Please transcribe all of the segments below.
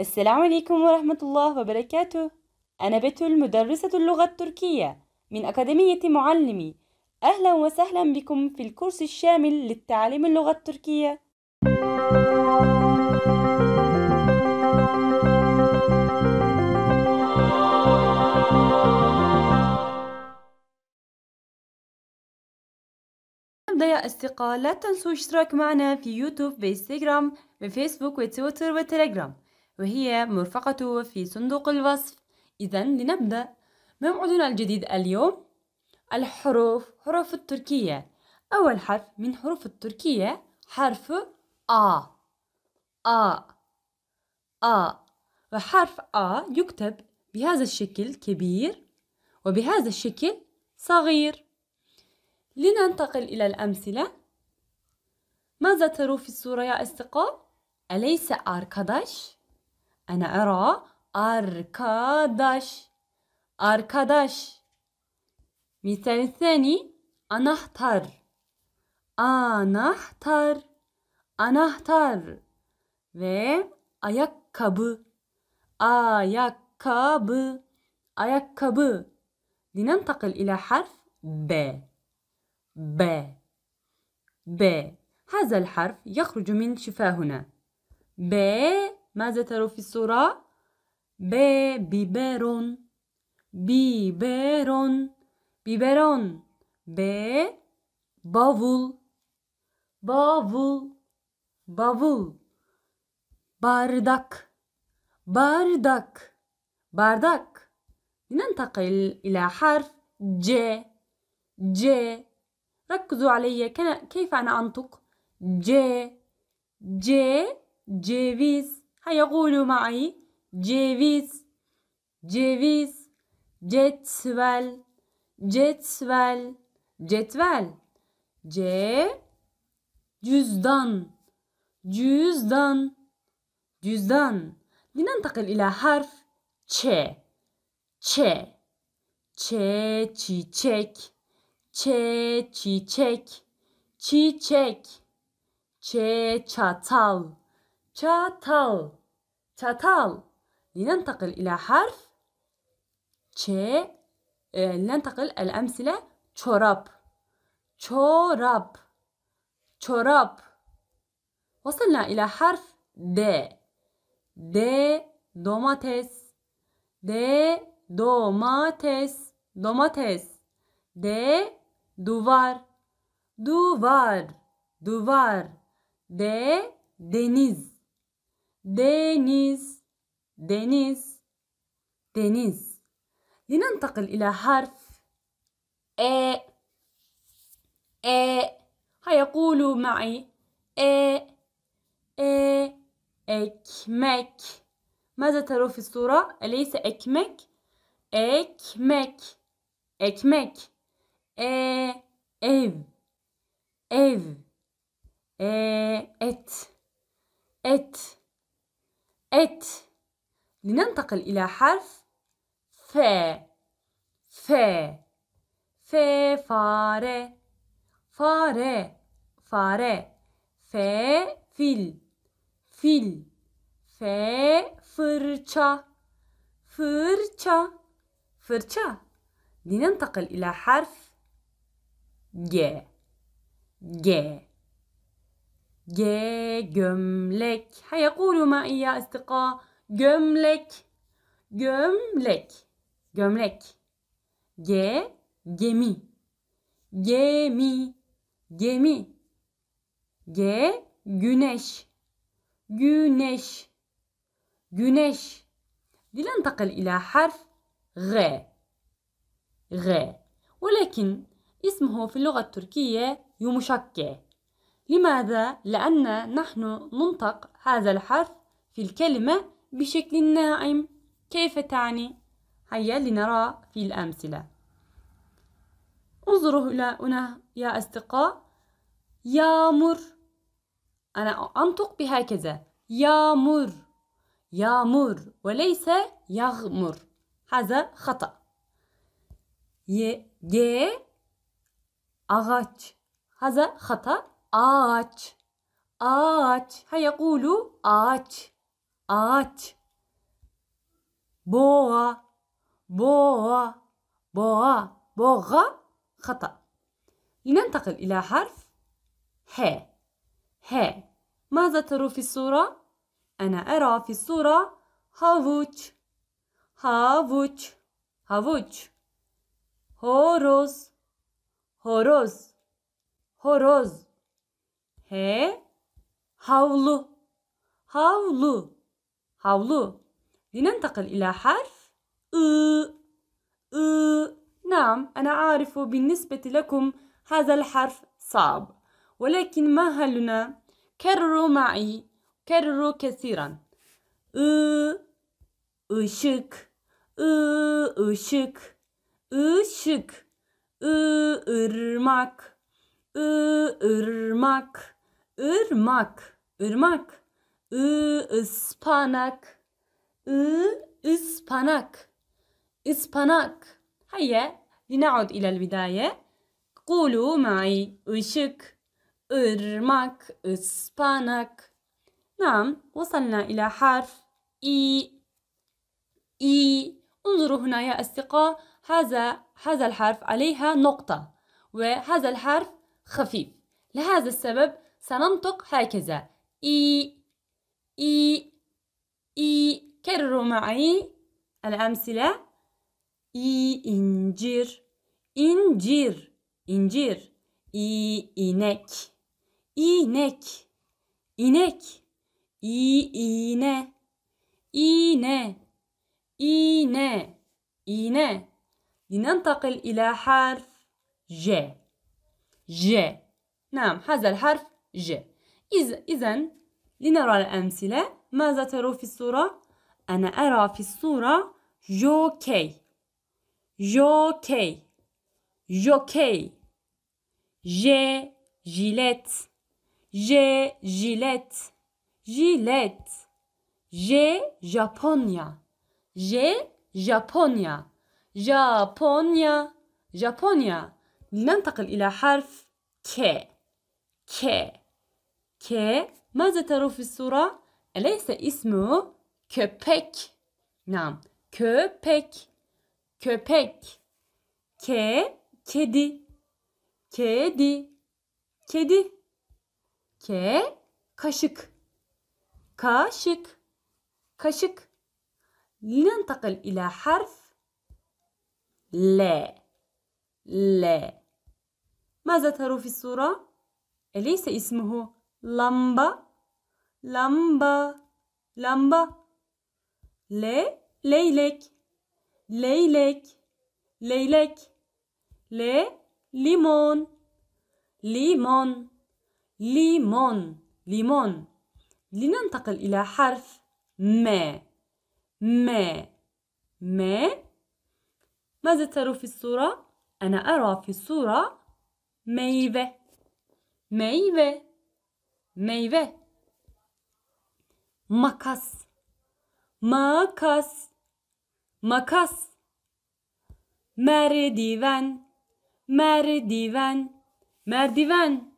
السلام عليكم ورحمة الله وبركاته أنا بتل مدرسة اللغة التركية من أكاديمية معلمي أهلا وسهلا بكم في الكورس الشامل للتعليم اللغة التركية يا أصدقاء لا تنسوا الاشتراك معنا في يوتيوب وإنستغرام وفيسبوك وتويتر وتليجرام وهي مرفقته في صندوق الوصف إذا لنبدأ موعدنا الجديد اليوم الحروف حروف التركية أول حرف من حروف التركية حرف آ آ آ وحرف آ يكتب بهذا الشكل كبير وبهذا الشكل صغير لننتقل إلى الأمثلة ماذا تروا في الصورة يا أصدقاء؟ أليس أركضش؟ أنا أرى أركاداش أركاداش مثال ثاني أنهتر أنهتر أنهتر و أيكب أيكب أيكب لننتقل إلى حرف ب ب ب هذا الحرف يخرج من شفاهنا ب ماذا ترى في biberon biberon biberon b bavul bavul bavul bardak bardak bardak لننتقل إلى حرف ج ج ركزوا علي كيف أنا antuk, ج ج ceviz. هيقول معي ceviz ceviz cetvel cetvel cetvel c cüzdan cüzdan cüzdan لننتقل إلى حرف ç ç ç çiçek ç çiçek çiçek ç çatal çatal çatal لننتقل إلى حرف ش آه، لننتقل الأمثلة شراب شراب شراب وصلنا إلى حرف د د دوماتيس د دوماتيس دوماتيس د دوvar دوvar دوvar د دeniz دينيز دينيز دينيز لننتقل إلى حرف أ أ هيقول معي أ أ أكمك ماذا ترى في الصورة؟ أليس أكمك؟ أكمك أكمك أ إذ اذ أت أت ات لننتقل إلى حرف ف ف ف فاره فاره فاره ف فيل فيل ف فرشة فرشة فرشة لننتقل إلى حرف ج ج جملك هيقول معي يا أصدقاء جملك جملك جملك ج جمي جمي جمي ج güneş güneş güneş لننتقل إلى حرف غ غ ولكن اسمه في اللغة التركية يمشكّه لماذا؟ لأن نحن ننطق هذا الحرف في الكلمة بشكل ناعم كيف تعني؟ هيا لنرى في الأمثلة انظروا إلى هنا يا أصدقاء يامر أنا أنطق بهكذا يامر يامر وليس يغمر هذا خطأ ي ج أغاتش هذا خطأ آتش آتش هيقول آتش آتش بوا بوا بوا بوغ خطأ لننتقل إلى حرف ه ه ماذا ترى في الصورة؟ أنا أرى في الصورة هافوتش هافوتش هافوتش هوروز هوروز هوروز he havlu havlu havlu لننتقل إلى حرف ı ı نعم أنا أعرف بالنسبة لكم هذا الحرف صعب ولكن ما هلنا كرروا معي كرروا كثيرا ı ışık ı ışık ışık ı ırmak ı ırmak ırmak, ırmak. ı ıspanak, ı ıspanak, ıspanak. هيا لنعد إلى البداية قولوا معي ışık ırmak ıspanak نعم وصلنا إلى حرف إي إي انظروا هنا يا أصدقاء هذا هذا الحرف عليها نقطة وهذا الحرف خفيف لهذا السبب سننطق هكذا إي إي إي كرروا معي الأمثلة إي إنجير إنجير إنجير إي إنك إنك إنك إي إينة إينة إينة إينة لننتقل إلى حرف ج ج نعم هذا الحرف ج إذا لنرى الأمثلة ماذا ترى في الصورة؟ أنا أرى في الصورة جوكي جوكي جوكي جي جيلات جي جيلات جيلت جي جابونيا جي جابونيا جابونيا جابونيا لننتقل إلى حرف ك ك ك ماذا ترى في الصورة؟ أليس اسمه كبك؟ نعم كبك كبك ك كدي كدي كدي ك كشك كاشك kaşık لننتقل إلى حرف لا لا ماذا ترى في الصورة؟ أليس اسمه لمبا لمبا لمبا ل ليلك ليلك ليلك ل ليمون ليمون ليمون ليمون لننتقل إلى حرف ما ما ما ماذا ترى في الصورة؟ أنا أرى في الصورة ميبة ميبة meyve makas makas makas merdiven merdiven merdiven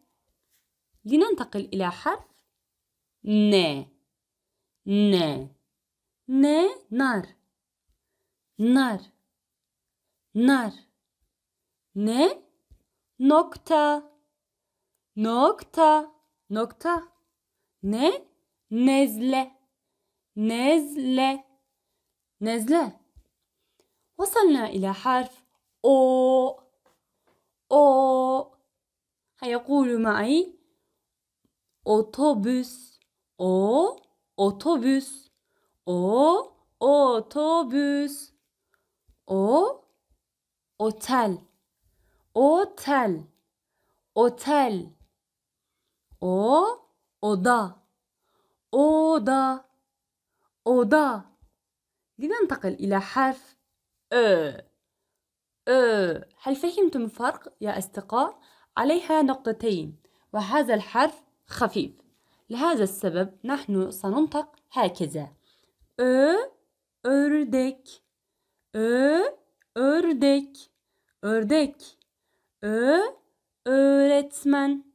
لننتقل إلى حرف ن ن ن نار نار نار ن نقطة نقطة Nokta. Ne? Nezle. Nezle. Nezle. وصلنا إلى حرف أو أو هيقول معي أوتوبوس أو أوتوبوس أو أوتوبوس أو أوتال أوتال أوتال O oda oda oda لننتقل إلى حرف أ أ هل فهمتم الفرق يا أصدقاء؟ عليها نقطتين وهذا الحرف خفيف لهذا السبب نحن سننطق هكذا أ أردك أ أردك أردك أ öğretmen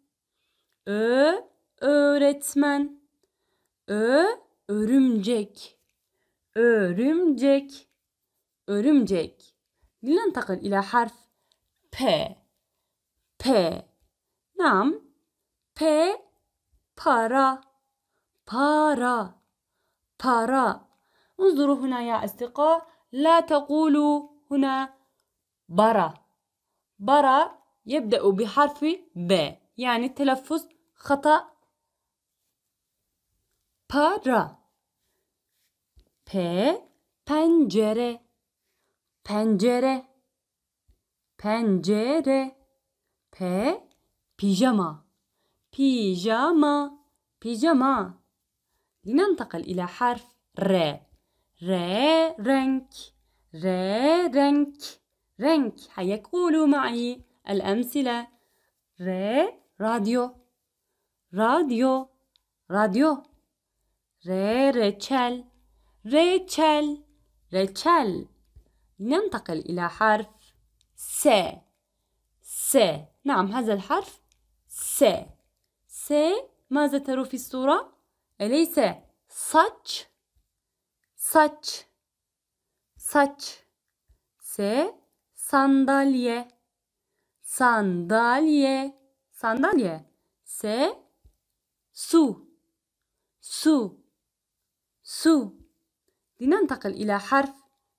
Ö öğretmen. Ö örümcek. Örümcek. Örümcek. لننتقل إلى حرف ب ب نعم ب para para para انظروا هنا يا أصدقاء لا تقولوا هنا برا برا يبدأ بحرف ب يعني التلفظ خطأ بارا ب بنجرة بنجرة بنجرة ب بيجاما بيجاما بيجاما لننتقل إلى حرف ر ر رنك ر رنك رنك هيا قولوا معي الأمثلة ر راديو راديو راديو ري ريتشل ريتشل ريتشل ننتقل إلى حرف س س نعم هذا الحرف س س ماذا ترى في الصورة؟ أليس such such such س سندالية سندالية sandalye س su su su لننتقل إلى حرف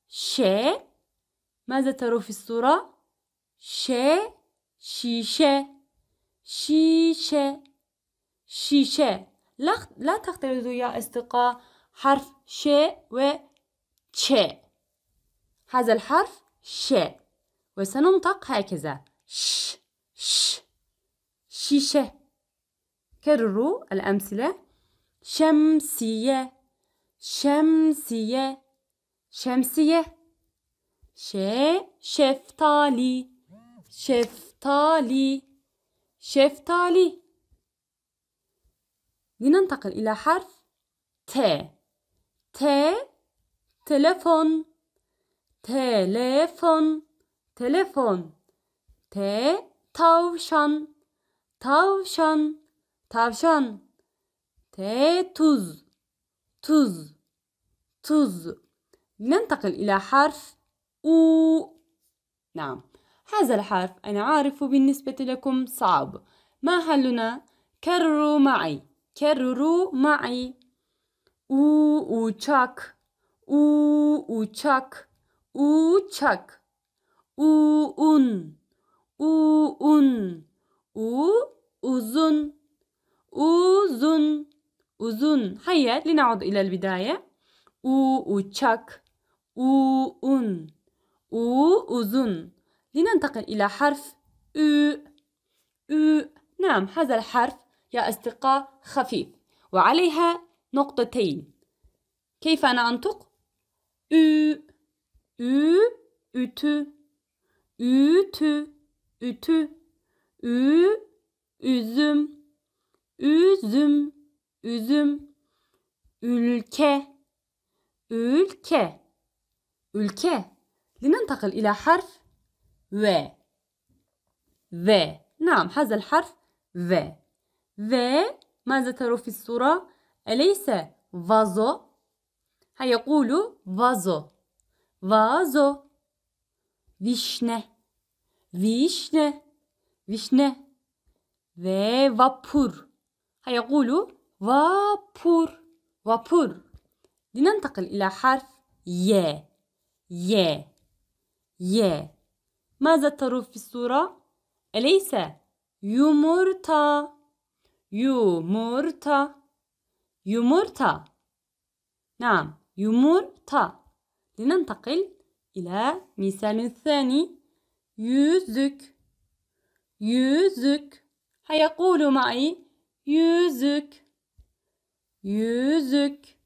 ش ماذا ترى في الصورة؟ ش شيشة شيشة شيشة لا, لا تختلطوا يا أصدقاء حرف ش و ش هذا الحرف ش وسننطق هكذا ش ش شيشة كرروا الأمثلة شمسية شمسية شمسية ش شفتالي شفتالي شفتالي لننتقل إلى حرف ت ت تلفون تلفون تلفون ت توشان Tavşan, tavşan. T tuz, tuz, tuz. لننتقل إلى حرف أو نعم هذا الحرف أنا عارف بالنسبة لكم صعب ما حلنا كرروا معي كرروا معي أو أوتشاك أو أوتشاك أوتشاك أو أون أو أون أو أوزن أوزن أوزن هيا لنعود إلى البداية أو أوتشاك أو أون أو أوزن لننتقل إلى حرف أو أو نعم هذا الحرف يا أصدقاء خفيف وعليها نقطتين كيف أنا أنطق؟ أو أو أوتو أوتو أوتو Ü, üzüm, üzüm, üzüm. Ülke, ülke, ülke. لننتقل إلى حرف و. و. نعم هذا الحرف و. و ماذا ترى في الصورة؟ أليس فازو؟ هيقول فازو فازو فيشنه فيشنه vişne ve vapur هيقولوا vapur vapur لننتقل إلى حرف ي ي ي ماذا ترى في الصورة؟ أليس يمرتا يمرتا يمرتا نعم يمرتا لننتقل إلى مثال ثاني يوزك يوزك هيقول معي يوزك يوزك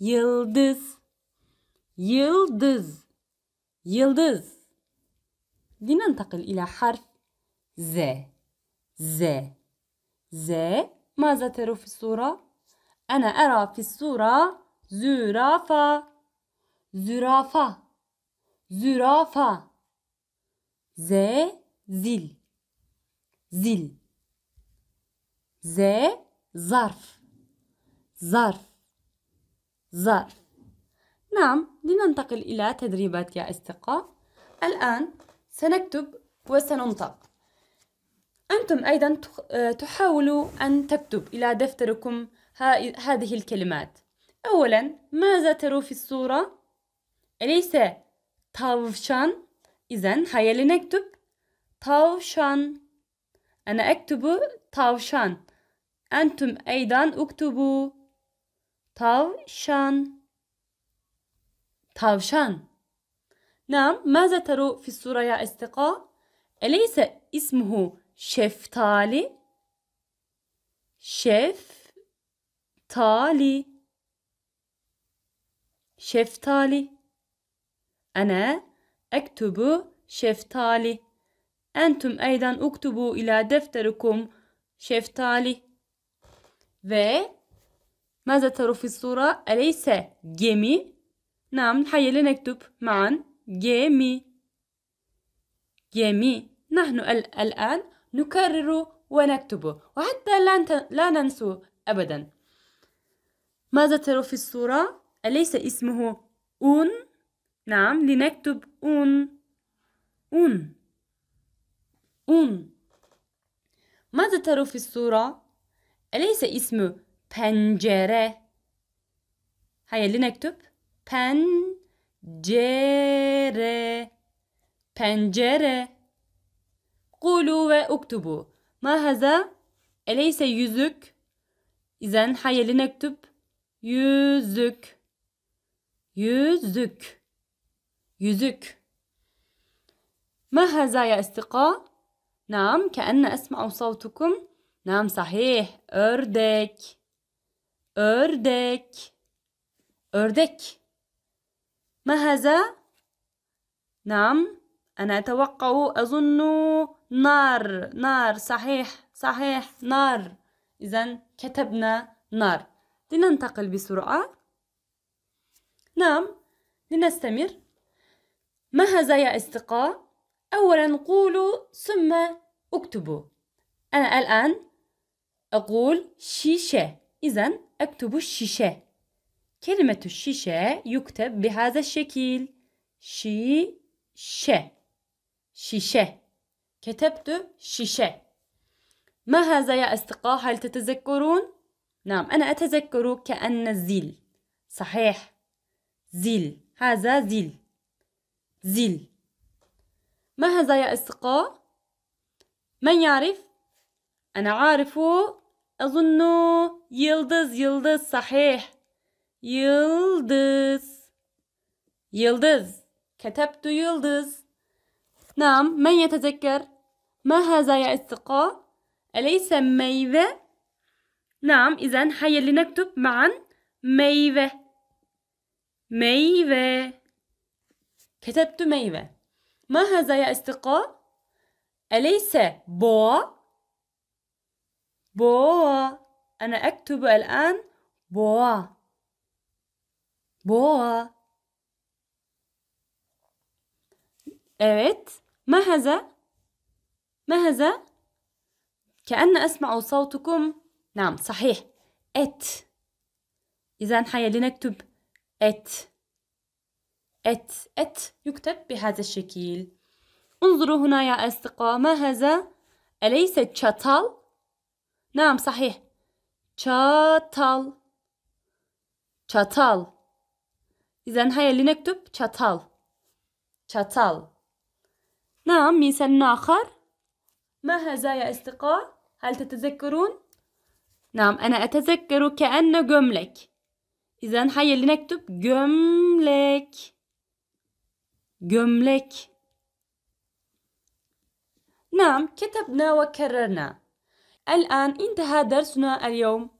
يلدز يلدز يلدز لننتقل إلى حرف ز ز ز ماذا ترى في الصورة؟ أنا أرى في الصورة زرافة زرافة زرافة ز زل زل ز ظرف ظرف ظرف نعم لننتقل إلى تدريبات يا أصدقاء الآن سنكتب وسننطق أنتم أيضا تحاولوا أن تكتب إلى دفتركم هذه الكلمات أولا ماذا تروا في الصورة؟ أليس tavşan إذا هيا لنكتب tavşan أنا أكتب طاوشان أنتم أيضا اكتبوا طاوشان طاوشان نعم ماذا ترى في الصورة يا أصدقاء؟ أليس اسمه شفتالي؟ شفتالي شفتالي أنا أكتب شفتالي أنتم أيضا اكتبوا إلى دفتركم شفتالي و ماذا ترى في الصورة؟ أليس جيمي؟ نعم هيا لنكتب معا جيمي جيمي نحن الآن نكرر ونكتب وحتى لا, ننسو أبدا ماذا ترى في الصورة؟ أليس اسمه أون؟ نعم لنكتب أون أون un. ماذا ترى في الصورة؟ أليس اسم pencere? هيا لنكتب pencere pencere قولوا واكتبوا ما هذا؟ أليس yüzük? إذا هيا لنكتب yüzük yüzük yüzük ما هذا يا أصدقاء؟ نعم كأن أسمع صوتكم نعم صحيح أردك أردك أردك ما هذا؟ نعم أنا أتوقع أظن نار نار صحيح صحيح نار إذا كتبنا نار لننتقل بسرعة نعم لنستمر ما هذا يا أصدقاء؟ أولا قولوا ثم اكتبوا أنا الآن أقول شيشة إذا أكتب الشيشة كلمة الشيشة يكتب بهذا الشكل شيشة شيشة كتبت شيشة ما هذا يا أصدقاء هل تتذكرون؟ نعم أنا أتذكر كأن الزل صحيح زل هذا زل زل ما هذا يا أصدقاء؟ Men yarif? Ana arifu azunnu yıldız yıldız sahih. Yıldız. Yıldız. Ketebtu yıldız. Nam men yetezekker? Ma haza ya istiqa? Eleyse meyve? Nam izen hayeli nektub ma'an meyve. Meyve. Ketebtu meyve. Ma haza ya istiqa? أليس بو؟ بو أنا أكتب الآن بو بو Evet. ما هذا؟ ما هذا؟ كأن أسمع صوتكم. نعم صحيح. ات. إذا حيالي لنكتب ات. ات ات يكتب بهذا الشكل. انظروا هنا يا أصدقاء ما هذا أليس تشاتال نعم صحيح تشاتال تشاتال إذا هيا لنكتب تشاتال تشاتال نعم مثال آخر ما هذا يا أصدقاء هل تتذكرون نعم أنا أتذكر كأن جملك إذا هيا لنكتب جملك gömlek نعم كتبنا وكررنا الآن انتهى درسنا اليوم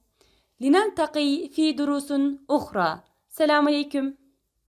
لنلتقي في دروس أخرى سلام عليكم